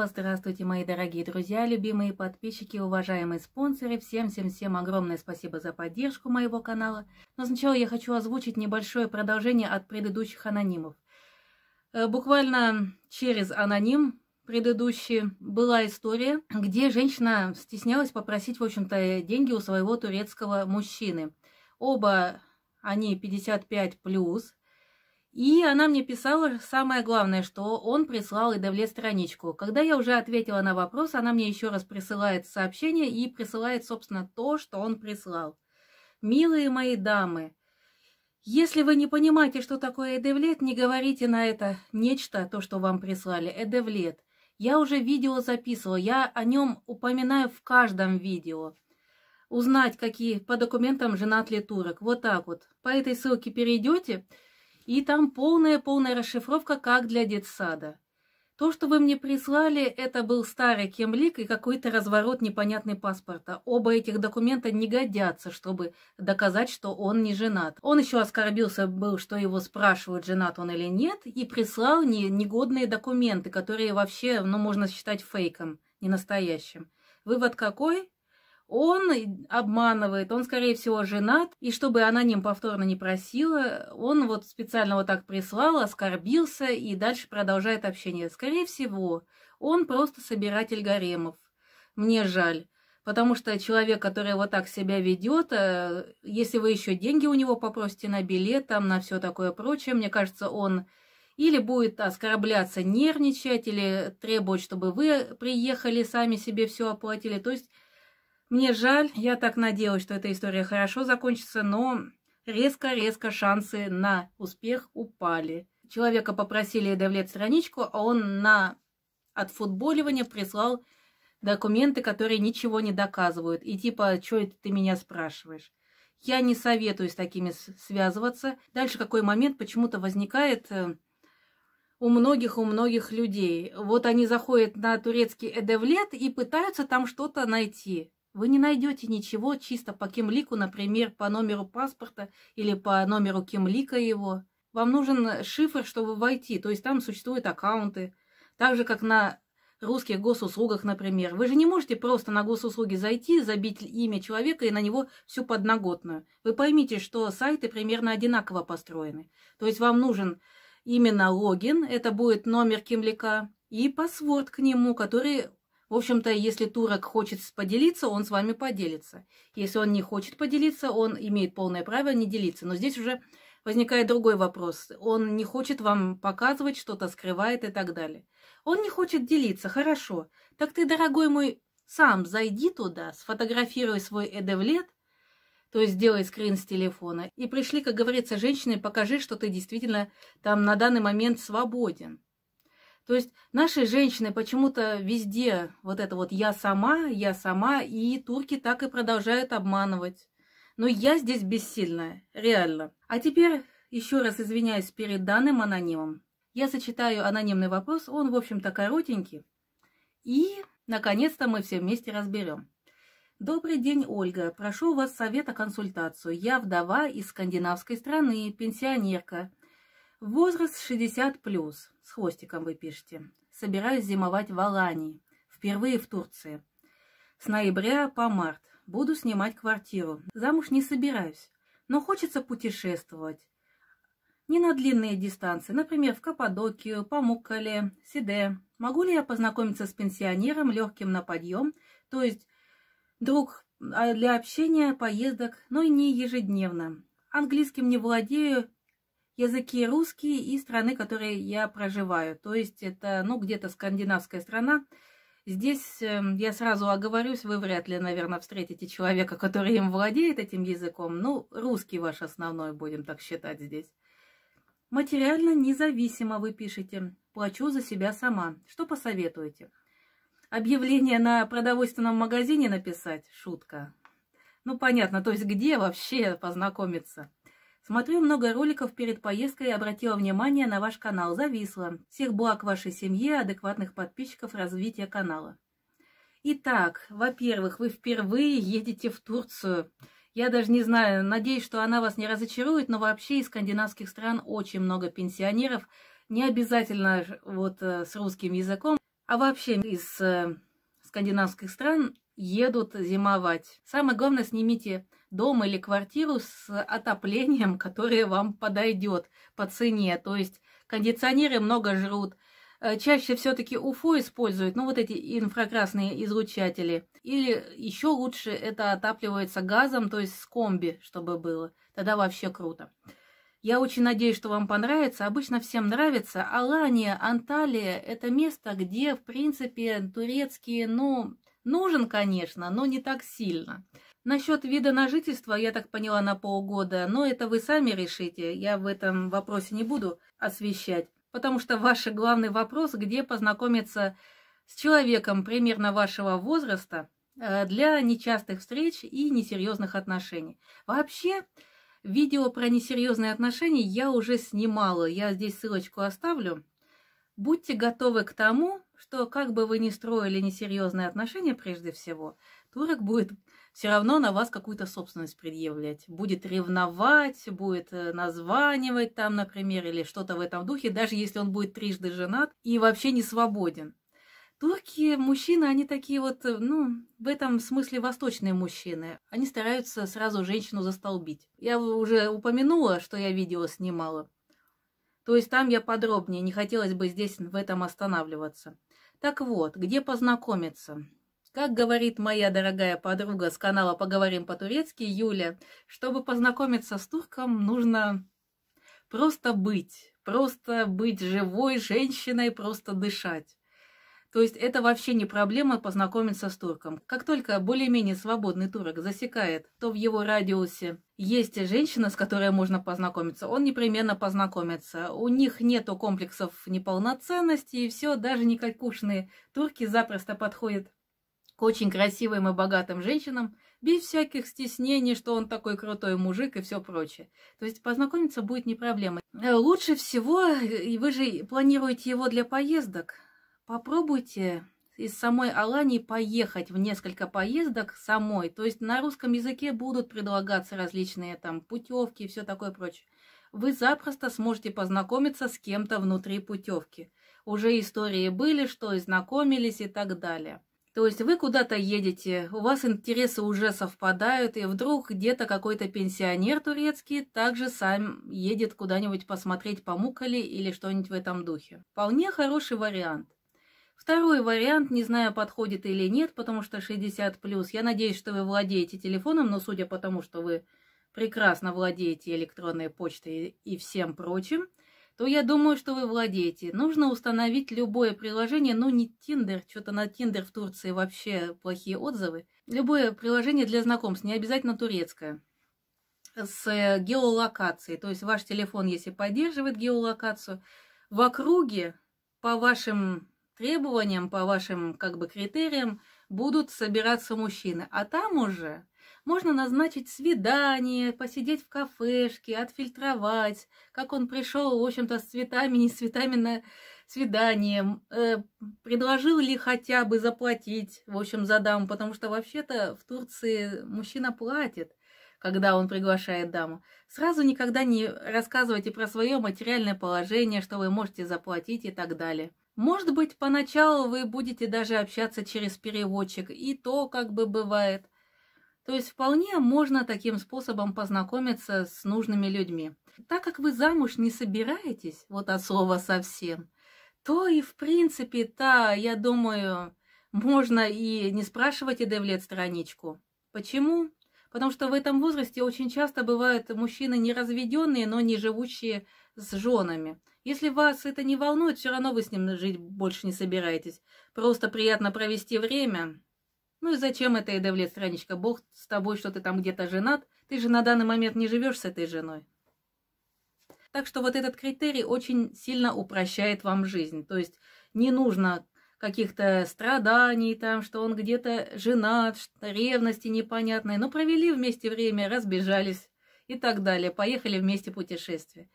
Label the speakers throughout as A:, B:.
A: снова здравствуйте, мои дорогие друзья, любимые подписчики, уважаемые спонсоры. Всем-всем-всем огромное спасибо за поддержку моего канала. Но сначала я хочу озвучить небольшое продолжение от предыдущих анонимов. Э, буквально через аноним предыдущий была история, где женщина стеснялась попросить, в общем-то, деньги у своего турецкого мужчины. Оба они 55+, плюс, и она мне писала самое главное, что он прислал Эдевле страничку. Когда я уже ответила на вопрос, она мне еще раз присылает сообщение и присылает, собственно, то, что он прислал. «Милые мои дамы, если вы не понимаете, что такое Эдевлет, не говорите на это нечто, то, что вам прислали. Эдевлет. Я уже видео записывала, я о нем упоминаю в каждом видео. Узнать, какие по документам женат ли турок. Вот так вот. По этой ссылке перейдете – и там полная-полная расшифровка, как для детсада. То, что вы мне прислали, это был старый кемлик и какой-то разворот непонятный паспорта. Оба этих документа не годятся, чтобы доказать, что он не женат. Он еще оскорбился был, что его спрашивают, женат он или нет, и прислал не, негодные документы, которые вообще, ну, можно считать фейком, ненастоящим. Вывод какой? он обманывает, он, скорее всего, женат, и чтобы она ним повторно не просила, он вот специально вот так прислал, оскорбился и дальше продолжает общение. Скорее всего, он просто собиратель гаремов. Мне жаль. Потому что человек, который вот так себя ведет, э, если вы еще деньги у него попросите на билет, там, на все такое прочее, мне кажется, он или будет оскорбляться, нервничать, или требовать, чтобы вы приехали, сами себе все оплатили. То есть мне жаль, я так надеялась, что эта история хорошо закончится, но резко-резко шансы на успех упали. Человека попросили добавлять страничку, а он на отфутболивание прислал документы, которые ничего не доказывают. И типа, что это ты меня спрашиваешь? Я не советую с такими связываться. Дальше какой момент почему-то возникает э, у многих, у многих людей. Вот они заходят на турецкий Эдевлет и пытаются там что-то найти. Вы не найдете ничего чисто по кемлику, например, по номеру паспорта или по номеру кемлика его. Вам нужен шифр, чтобы войти, то есть там существуют аккаунты. Так же, как на русских госуслугах, например. Вы же не можете просто на госуслуги зайти, забить имя человека и на него всю подноготную. Вы поймите, что сайты примерно одинаково построены. То есть вам нужен именно логин, это будет номер кемлика, и паспорт к нему, который в общем-то, если турок хочет поделиться, он с вами поделится. Если он не хочет поделиться, он имеет полное право не делиться. Но здесь уже возникает другой вопрос. Он не хочет вам показывать, что-то скрывает и так далее. Он не хочет делиться, хорошо. Так ты, дорогой мой, сам зайди туда, сфотографируй свой эдевлет, то есть сделай скрин с телефона, и пришли, как говорится, женщины, покажи, что ты действительно там на данный момент свободен. То есть наши женщины почему-то везде вот это вот «я сама», «я сама», и турки так и продолжают обманывать. Но я здесь бессильная, реально. А теперь еще раз извиняюсь перед данным анонимом. Я зачитаю анонимный вопрос, он, в общем-то, коротенький. И, наконец-то, мы все вместе разберем. Добрый день, Ольга. Прошу у вас совета консультацию. Я вдова из скандинавской страны, пенсионерка. Возраст 60+ с хвостиком вы пишете. Собираюсь зимовать в Алании, впервые в Турции. С ноября по март буду снимать квартиру. Замуж не собираюсь, но хочется путешествовать. Не на длинные дистанции, например, в Каппадокию, Памуккале, Сиде. Могу ли я познакомиться с пенсионером, легким на подъем, то есть друг а, для общения, поездок, но и не ежедневно. Английским не владею, языки русские и страны, которые я проживаю. То есть это, ну, где-то скандинавская страна. Здесь эм, я сразу оговорюсь, вы вряд ли, наверное, встретите человека, который им владеет этим языком. Ну, русский ваш основной, будем так считать здесь. Материально независимо вы пишете. Плачу за себя сама. Что посоветуете? Объявление на продовольственном магазине написать? Шутка. Ну, понятно, то есть где вообще познакомиться? Смотрю много роликов перед поездкой и обратила внимание на ваш канал. Зависла. Всех благ вашей семье, адекватных подписчиков, развития канала. Итак, во-первых, вы впервые едете в Турцию. Я даже не знаю, надеюсь, что она вас не разочарует, но вообще из скандинавских стран очень много пенсионеров. Не обязательно вот э, с русским языком, а вообще из э, скандинавских стран едут зимовать. Самое главное, снимите дом или квартиру с отоплением, которое вам подойдет по цене. То есть кондиционеры много жрут. Э, чаще все-таки УФО используют, ну вот эти инфракрасные излучатели. Или еще лучше это отапливается газом, то есть с комби, чтобы было. Тогда вообще круто. Я очень надеюсь, что вам понравится. Обычно всем нравится. Алания, Анталия – это место, где, в принципе, турецкие, ну, нужен, конечно, но не так сильно. Насчет вида на жительство, я так поняла, на полгода, но это вы сами решите, я в этом вопросе не буду освещать, потому что ваш главный вопрос, где познакомиться с человеком примерно вашего возраста э, для нечастых встреч и несерьезных отношений. Вообще, Видео про несерьезные отношения я уже снимала, я здесь ссылочку оставлю. Будьте готовы к тому, что как бы вы ни строили несерьезные отношения прежде всего, турок будет все равно на вас какую-то собственность предъявлять. Будет ревновать, будет э, названивать там, например, или что-то в этом духе, даже если он будет трижды женат и вообще не свободен. Турки, мужчины, они такие вот, э, ну, в этом смысле восточные мужчины. Они стараются сразу женщину застолбить. Я уже упомянула, что я видео снимала. То есть там я подробнее, не хотелось бы здесь в этом останавливаться. Так вот, где познакомиться? Как говорит моя дорогая подруга с канала «Поговорим по-турецки» Юля, чтобы познакомиться с турком, нужно просто быть. Просто быть живой женщиной, просто дышать. То есть это вообще не проблема познакомиться с турком. Как только более-менее свободный турок засекает, то в его радиусе есть женщина, с которой можно познакомиться, он непременно познакомится. У них нету комплексов неполноценности и все, даже не калькушные турки запросто подходят к очень красивым и богатым женщинам, без всяких стеснений, что он такой крутой мужик и все прочее. То есть познакомиться будет не проблема. Э, лучше всего, э, и вы же планируете его для поездок, Попробуйте из самой Алании поехать в несколько поездок самой. То есть на русском языке будут предлагаться различные там путевки и все такое прочее. Вы запросто сможете познакомиться с кем-то внутри путевки. Уже истории были, что и знакомились и так далее. То есть вы куда-то едете, у вас интересы уже совпадают, и вдруг где-то какой-то пенсионер турецкий также сам едет куда-нибудь посмотреть по Мукколе или что-нибудь в этом духе. Вполне хороший вариант. Второй вариант, не знаю, подходит или нет, потому что 60+. Я надеюсь, что вы владеете телефоном, но судя по тому, что вы прекрасно владеете электронной почтой и всем прочим, то я думаю, что вы владеете. Нужно установить любое приложение, но ну, не Тиндер, что-то на Тиндер в Турции вообще плохие отзывы. Любое приложение для знакомств, не обязательно турецкое, с геолокацией. То есть ваш телефон, если поддерживает геолокацию, в округе по вашим требованиям, по вашим как бы критериям, будут собираться мужчины. А там уже можно назначить свидание, посидеть в кафешке, отфильтровать, как он пришел, в общем-то, с цветами, не с цветами на свидание, э, предложил ли хотя бы заплатить, в общем, за даму, потому что вообще-то в Турции мужчина платит когда он приглашает даму. Сразу никогда не рассказывайте про свое материальное положение, что вы можете заплатить и так далее. Может быть, поначалу вы будете даже общаться через переводчик, и то как бы бывает. То есть вполне можно таким способом познакомиться с нужными людьми. Так как вы замуж не собираетесь, вот от слова совсем, то и в принципе да, я думаю, можно и не спрашивать ИД в страничку. Почему? Потому что в этом возрасте очень часто бывают мужчины неразведенные, но не живущие с женами. Если вас это не волнует, все равно вы с ним жить больше не собираетесь. Просто приятно провести время. Ну и зачем это, Эдевлет, страничка? Бог с тобой, что ты там где-то женат. Ты же на данный момент не живешь с этой женой. Так что вот этот критерий очень сильно упрощает вам жизнь. То есть не нужно каких-то страданий, там, что он где-то женат, ревности непонятной. Но ну, провели вместе время, разбежались и так далее. Поехали вместе путешествие.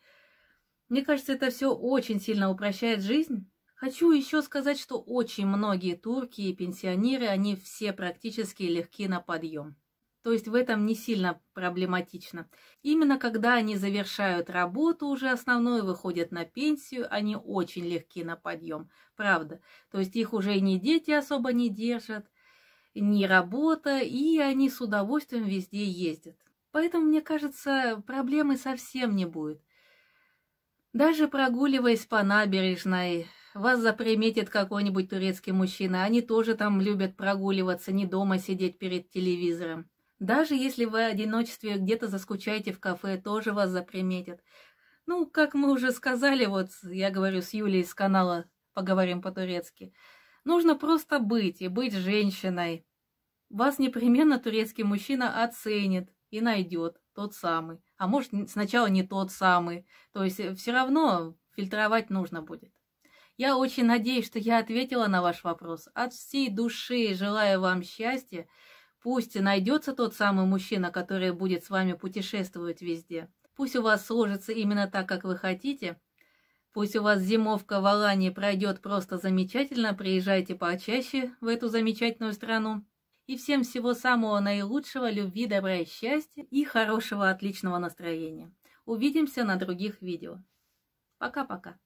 A: Мне кажется, это все очень сильно упрощает жизнь. Хочу еще сказать, что очень многие турки и пенсионеры, они все практически легки на подъем. То есть в этом не сильно проблематично. Именно когда они завершают работу уже основную, выходят на пенсию, они очень легки на подъем. Правда. То есть их уже и не дети особо не держат, не работа, и они с удовольствием везде ездят. Поэтому, мне кажется, проблемы совсем не будет. Даже прогуливаясь по набережной, вас заприметит какой-нибудь турецкий мужчина. Они тоже там любят прогуливаться, не дома сидеть перед телевизором. Даже если вы в одиночестве где-то заскучаете в кафе, тоже вас заприметят. Ну, как мы уже сказали, вот я говорю с Юлей из канала «Поговорим по-турецки». Нужно просто быть и быть женщиной. Вас непременно турецкий мужчина оценит и найдет тот самый а может сначала не тот самый. То есть э, все равно фильтровать нужно будет. Я очень надеюсь, что я ответила на ваш вопрос. От всей души желаю вам счастья. Пусть найдется тот самый мужчина, который будет с вами путешествовать везде. Пусть у вас сложится именно так, как вы хотите. Пусть у вас зимовка в Алании пройдет просто замечательно. Приезжайте почаще в эту замечательную страну и всем всего самого наилучшего, любви, добра и счастья и хорошего отличного настроения. Увидимся на других видео. Пока-пока.